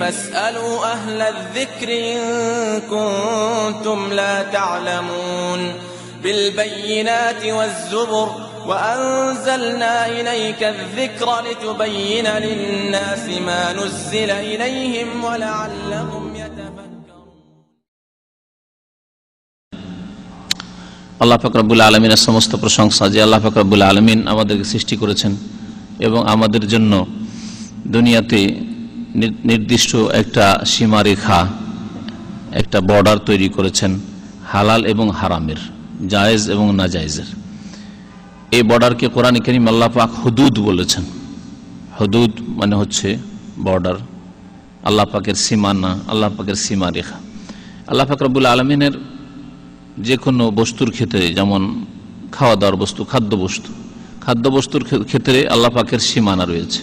فاسألوا أهل الذكر إن كنتم لا تعلمون بالبينات والزبر وأنزلنا إليك الذكر لتبين للناس ما نزل إليهم ولعلهم يتفكرون আল্লাহ ফাকরাবুল আলমিনের সমস্ত প্রশংসা যে আল্লাহ ফাকরাবুল আলমিন আমাদেরকে সৃষ্টি করেছেন এবং আমাদের জন্য দুনিয়াতে নির্দিষ্ট একটা সীমারেখা একটা বর্ডার তৈরি করেছেন হালাল এবং হারামের জায়েজ এবং জায়েজের এই বর্ডারকে কোরআন করিম আল্লাহ পাক হদুদ বলেছেন হদুদ মানে হচ্ছে বর্ডার আল্লাহ পাকের সীমানা আল্লাহ পাকের সীমারেখা আল্লাহ পাক রবুল আলমিনের যে কোনো বস্তুর ক্ষেত্রে যেমন খাওয়া দাওয়ার বস্তু খাদ্যবস্তু খাদ্যবস্তুর ক্ষেত্রে আল্লাহ পাকের সীমানা রয়েছে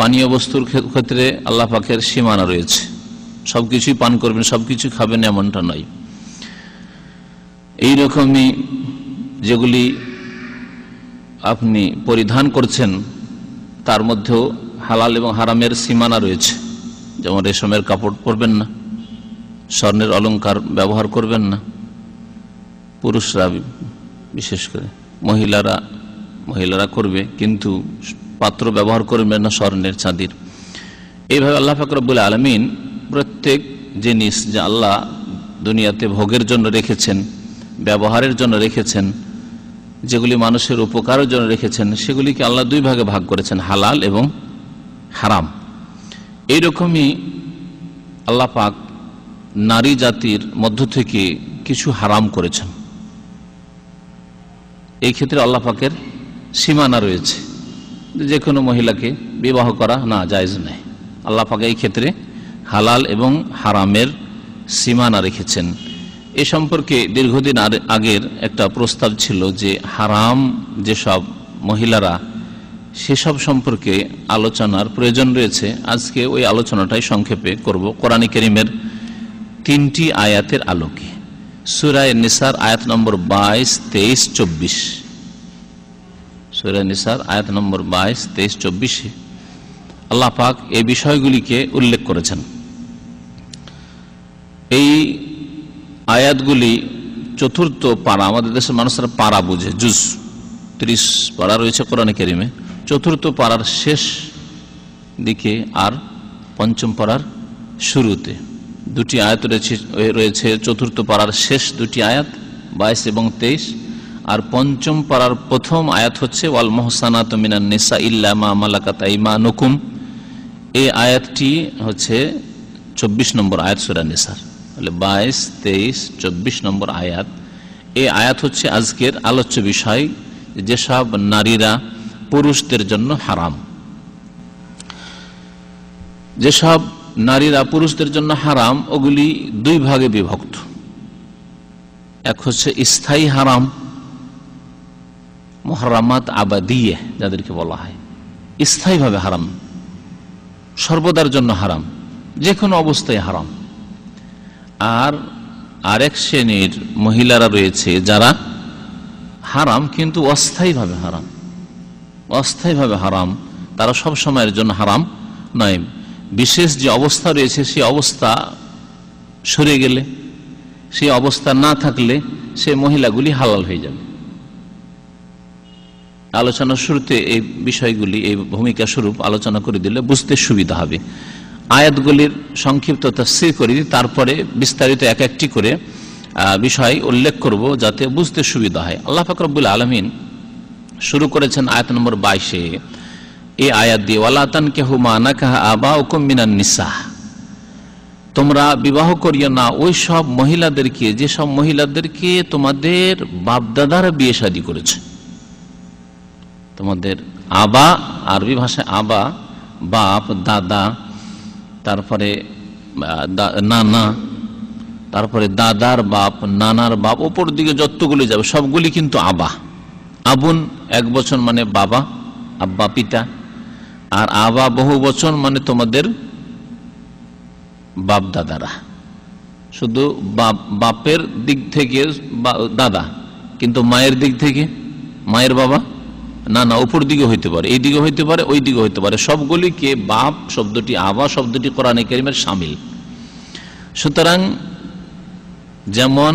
পানীয় বস্তুর ক্ষেত্রে আল্লাহ পাখের সীমানা রয়েছে সব কিছুই পান করবেন সব কিছু খাবেন এমনটা নয় এইরকমই যেগুলি আপনি পরিধান করছেন তার মধ্যেও হালাল এবং হারামের সীমানা রয়েছে যেমন রেশমের কাপড় পরবেন না স্বর্ণের অলঙ্কার ব্যবহার করবেন না পুরুষরা বিশেষ করে মহিলারা মহিলারা করবে কিন্তু পাত্র ব্যবহার করবেন না স্বর্ণের চাঁদির এইভাবে আল্লাহ ফাকরবুল আলমিন প্রত্যেক জিনিস যা আল্লাহ দুনিয়াতে ভোগের জন্য রেখেছেন ব্যবহারের জন্য রেখেছেন যেগুলি মানুষের উপকারের জন্য রেখেছেন সেগুলিকে আল্লাহ দুই ভাগে ভাগ করেছেন হালাল এবং হারাম এইরকমই আল্লাহ পাক নারী জাতির মধ্য থেকে কিছু হারাম করেছেন এই ক্ষেত্রে আল্লাহ পাকের সীমানা রয়েছে যে কোনো মহিলাকে বিবাহ করা না জায়জ নেই আল্লাহ এই ক্ষেত্রে হালাল এবং হারামের সীমানা রেখেছেন এ সম্পর্কে দীর্ঘদিন আগের একটা প্রস্তাব ছিল যে হারাম যেসব মহিলারা সেসব সম্পর্কে আলোচনার প্রয়োজন রয়েছে আজকে ওই আলোচনাটাই সংক্ষেপে করব কোরআন করিমের তিনটি আয়াতের আলোকে সুরায় নিসার আয়াত নম্বর বাইশ তেইশ চব্বিশ সুরানিসার আয়াত নম্বর বাইশ তেইশ চব্বিশে আল্লাহ পাক এই বিষয়গুলিকে উল্লেখ করেছেন এই আয়াতগুলি চতুর্থ পাড়া আমাদের দেশের মানুষরা পাড়া বুঝে জুস ত্রিশ পাড়া রয়েছে কোরআন কেরিমে চতুর্থ পাড়ার শেষ দিকে আর পঞ্চম পাড়ার শুরুতে দুটি আয়াত রয়েছে রয়েছে চতুর্থ পাড়ার শেষ দুটি আয়াত বাইশ এবং তেইশ আর পঞ্চম পাড়ার প্রথম আয়াত হচ্ছে ওয়াল মোহসানাত মিনান নেসা ইল্লামা মালাকাত নকুম এই আয়াতটি হচ্ছে চব্বিশ নম্বর আয়াত সুরা নেসার তাহলে বাইশ তেইশ চব্বিশ নম্বর আয়াত এই আয়াত হচ্ছে আজকের আলোচ্য বিষয় যেসব নারীরা পুরুষদের জন্য হারাম যেসব নারীরা পুরুষদের জন্য হারাম ওগুলি দুই ভাগে বিভক্ত এক হচ্ছে স্থায়ী হারাম মহরামাত আবাদিয়ে যাদেরকে বলা হয় স্থায়ীভাবে হারাম সর্বদার জন্য হারাম যে কোনো অবস্থায় হারাম আর আরেক শ্রেণীর মহিলারা রয়েছে যারা হারাম কিন্তু অস্থায়ীভাবে হারাম অস্থায়ীভাবে হারাম তারা সব সময়ের জন্য হারাম নয় বিশেষ যে অবস্থা রয়েছে সেই অবস্থা সরে গেলে সেই অবস্থা না থাকলে সে মহিলাগুলি হালাল হয়ে যাবে আলোচনা শুরুতে এই বিষয়গুলি এই ভূমিকা স্বরূপ আলোচনা করে দিলে বুঝতে সুবিধা হবে আয়াতগুলির সংক্ষিপ্ত তফসির করে তারপরে বিস্তারিত এক একটি করে বিষয় উল্লেখ করব যাতে বুঝতে সুবিধা হয় আল্লাহ ফাকরবুল আলমিন শুরু করেছেন আয়াত নম্বর বাইশে এই আয়াত দিয়ে ওয়ালাতান কেহু মানা কাহা আবা ওকুমিনান নিসাহ তোমরা বিবাহ করিও না ওই সব মহিলাদেরকে যেসব মহিলাদেরকে তোমাদের বাপদাদারা বিয়ে শাদী করেছে তোমাদের আবা আরবি ভাষায় আবা বাপ দাদা তারপরে নানা তারপরে দাদার বাপ নানার বাপ ওপর দিকে যতগুলি যাবে সবগুলি কিন্তু আবা আবুন এক বছর মানে বাবা আব্বা পিতা আর আবা বহু বছর মানে তোমাদের বাপ দাদারা শুধু বাপ বাপের দিক থেকে দাদা কিন্তু মায়ের দিক থেকে মায়ের বাবা না না উপর দিকে হইতে পারে এই দিকে হইতে পারে ওই দিকে হইতে পারে সবগুলিকে বাপ শব্দটি আবা শব্দটি কোরআনে কেরিমের সামিল সুতরাং যেমন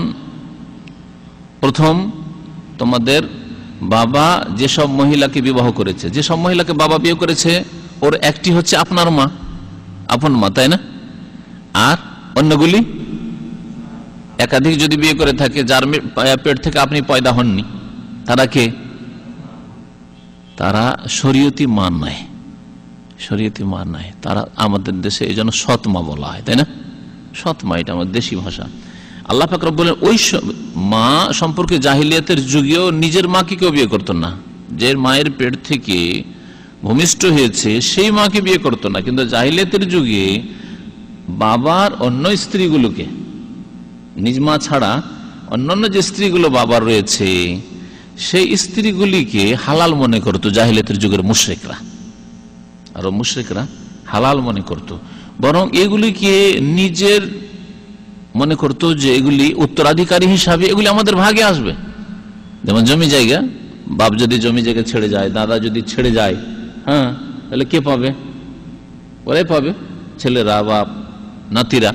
প্রথম তোমাদের বাবা যেসব মহিলাকে বিবাহ করেছে যেসব মহিলাকে বাবা বিয়ে করেছে ওর একটি হচ্ছে আপনার মা আপন মা তাই না আর অন্যগুলি একাধিক যদি বিয়ে করে থাকে যার পেট থেকে আপনি পয়দা হননি তারা কে তারা শরীয়তি মান নাই শরীয়তি মান নাই তারা আমাদের দেশে এই জন্য সৎমা বলা হয় তাই না সৎমা এটা আমাদের দেশি ভাষা আল্লাহ ফাকরব বলেন ওই মা সম্পর্কে জাহিলিয়াতের যুগেও নিজের মাকে কেউ বিয়ে করতো না যে মায়ের পেট থেকে ভূমিষ্ঠ হয়েছে সেই মাকে বিয়ে করতো না কিন্তু জাহিলিয়াতের যুগে বাবার অন্য স্ত্রীগুলোকে নিজ মা ছাড়া অন্যান্য যে স্ত্রীগুলো বাবার রয়েছে সেই স্ত্রীগুলিকে হালাল মনে করতো জাহিলাতের যুগের মুশ্রিকরা আরো মুশ্রিকরা হালাল মনে করত। বরং এগুলিকে নিজের মনে করত যে এগুলি উত্তরাধিকারী হিসাবে এগুলি আমাদের ভাগে আসবে যেমন জমি জায়গা বাপ যদি জমি জায়গা ছেড়ে যায় দাদা যদি ছেড়ে যায় হ্যাঁ তাহলে কে পাবে ওরাই পাবে ছেলেরা বাপ নাতিরা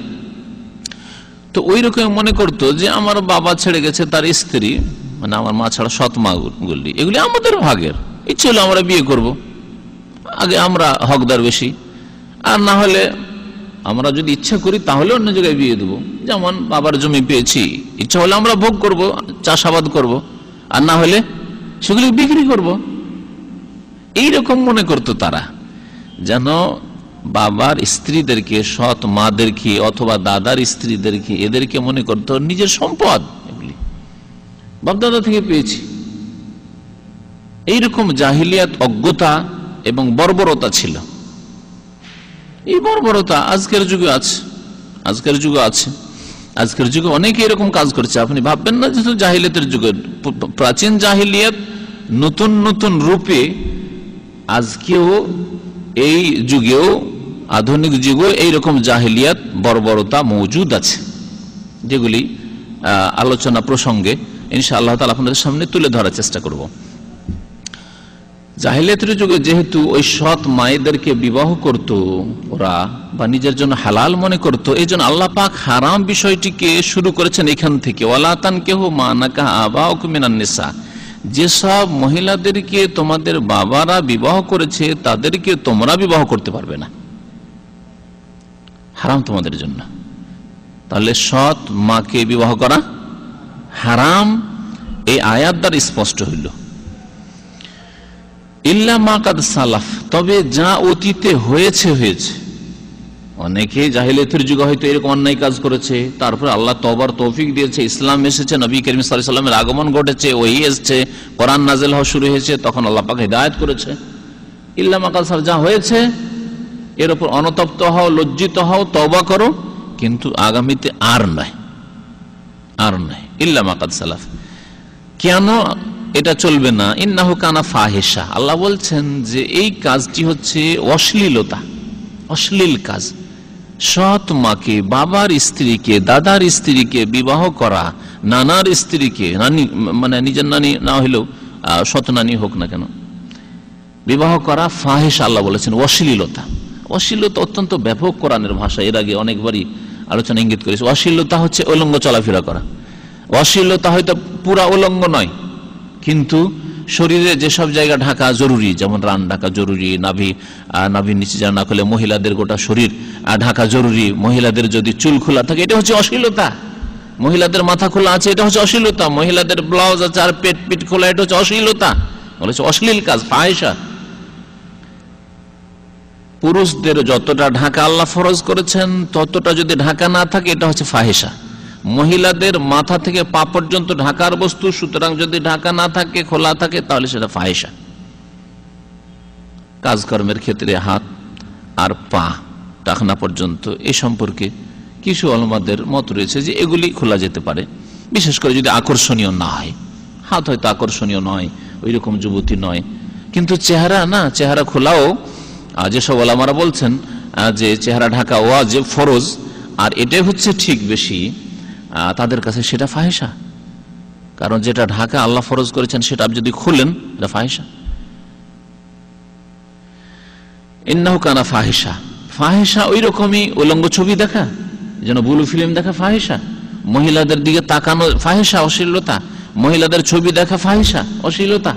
তো ওই রকম মনে করতো যে আমার বাবা ছেড়ে গেছে তার স্ত্রী মানে আমার মা ছাড়া সৎ মা গুলি এগুলি আমাদের ভাগের ইচ্ছে হলো আমরা বিয়ে করব। আগে আমরা হকদার বেশি আর না হলে আমরা যদি ইচ্ছা করি তাহলে অন্য জায়গায় বিয়ে দেবো যেমন বাবার জমি পেয়েছি ইচ্ছা হলে আমরা ভোগ করব চাষাবাদ করব আর না হলে সেগুলি বিক্রি করব এই রকম মনে করতো তারা যেন বাবার স্ত্রীদেরকে সৎ মাদেরকে অথবা দাদার স্ত্রীদেরকে এদেরকে মনে করতো নিজের সম্পদ বাপদাদা থেকে পেয়েছি এইরকম জাহিলিয়াত অজ্ঞতা এবং বর্বরতা ছিল এই বর্বরতা আজকের যুগে আছে আজকের যুগে আছে আজকের যুগে অনেকে এরকম কাজ করছে আপনি ভাববেন না যে জাহিলিয়াতের যুগের প্রাচীন জাহিলিয়াত নতুন নতুন রূপে আজকেও এই যুগেও আধুনিক যুগেও এইরকম জাহিলিয়াত বর্বরতা মজুদ আছে যেগুলি আলোচনা প্রসঙ্গে ইনশা আল্লাহ তালা আপনাদের সামনে তুলে ধরার চেষ্টা করব জাহিলিয়াতের যুগে যেহেতু ওই সৎ মায়েদেরকে বিবাহ করত ওরা বা নিজের জন্য হালাল মনে করত এই জন্য আল্লাহ পাক হারাম বিষয়টিকে শুরু করেছেন এখান থেকে ওয়ালাতান কেহ যেসব মহিলাদেরকে তোমাদের বাবারা বিবাহ করেছে তাদেরকে তোমরা বিবাহ করতে পারবে না হারাম তোমাদের জন্য তাহলে সৎ মাকে বিবাহ করা হারাম এই আয়াত দ্বারা স্পষ্ট হইল ইল্লা মাকাদ সালাফ তবে যা অতীতে হয়েছে হয়েছে অনেকে জাহিলিয়াতের যুগে হয়তো এরকম অন্যায় কাজ করেছে তারপর আল্লাহ তবার তৌফিক দিয়েছে ইসলাম এসেছে নবী করিম সাল্লামের আগমন ঘটেছে ওই এসছে কোরআন নাজেল হওয়া শুরু হয়েছে তখন আল্লাহ পাক হিদায়ত করেছে ইল্লাম আকাল সাল যা হয়েছে এর ওপর অনতপ্ত হও লজ্জিত হও তবা করো কিন্তু আগামীতে আর নয় আর নয় ইল্লা মাকাদ সালাফ কেন এটা চলবে না ইন্নাহু কানা ফাহেসা আল্লাহ বলছেন যে এই কাজটি হচ্ছে অশ্লীলতা অশ্লীল কাজ সৎ মাকে বাবার স্ত্রীকে দাদার স্ত্রীকে বিবাহ করা নানার স্ত্রীকে নানি মানে নিজের নানি না হইলেও সৎ নানি হোক না কেন বিবাহ করা ফাহেসা আল্লাহ বলেছেন অশ্লীলতা অশ্লীলতা অত্যন্ত ব্যাপক কোরআনের ভাষা এর আগে অনেকবারই আলোচনা ইঙ্গিত করেছি অশ্লীলতা হচ্ছে উলঙ্গ চলাফেরা করা অশ্লীলতা হয়তো পুরা উলঙ্গ নয় কিন্তু শরীরে যেসব জায়গা ঢাকা জরুরি যেমন রান ঢাকা জরুরি নাভি নাভি নিচে যা না খুলে মহিলাদের গোটা শরীর ঢাকা জরুরি মহিলাদের যদি চুল খোলা থাকে এটা হচ্ছে অশ্লীলতা মহিলাদের মাথা খোলা আছে এটা হচ্ছে অশ্লীলতা মহিলাদের ব্লাউজ আছে আর পেট পিট খোলা এটা হচ্ছে অশ্লীলতা বলেছে অশ্লীল কাজ পায়সা পুরুষদের যতটা ঢাকা আল্লাহ ফরজ করেছেন ততটা যদি ঢাকা না থাকে এটা হচ্ছে ফাহেসা মহিলাদের মাথা থেকে পা পর্যন্ত ঢাকার বস্তু সুতরাং যদি ঢাকা না থাকে খোলা থাকে তাহলে সেটা ফাহেসা কাজকর্মের ক্ষেত্রে হাত আর পা টাকনা পর্যন্ত এ সম্পর্কে কিছু অলমাদের মত রয়েছে যে এগুলি খোলা যেতে পারে বিশেষ করে যদি আকর্ষণীয় না হয় হাত হয়তো আকর্ষণীয় নয় ওই রকম যুবতী নয় কিন্তু চেহারা না চেহারা খোলাও যেসব ওলামারা বলছেন যে চেহারা ঢাকা যে ফরজ আর এটাই হচ্ছে ঠিক বেশি তাদের কাছে সেটা ফাহেসা কারণ যেটা ঢাকা আল্লাহ ফরজ করেছেন সেটা আপনি যদি খুলেন এটা ফাহেসা ইন্নাহকানা ফাহেসা ফাহেসা ওই রকমই উলঙ্গ ছবি দেখা যেন বুলু ফিল্ম দেখা ফাহেসা মহিলাদের দিকে তাকানো ফাহেসা অশ্লীলতা মহিলাদের ছবি দেখা ফাহেসা অশ্লীলতা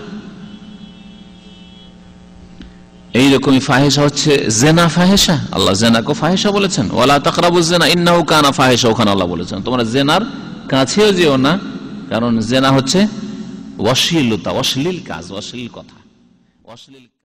এইরকমই ফাহেসা হচ্ছে জেনা ফাহেসা আল্লাহ জেনাকে ফাহেসা বলেছেন ওলা তাকরাবু জেনা ইন্নাহু কানা ফাহেসা ওখানে আল্লাহ বলেছেন তোমরা জেনার কাছেও যেও না কারণ জেনা হচ্ছে অশ্লীলতা অশ্লীল কাজ অশ্লীল কথা অশ্লীল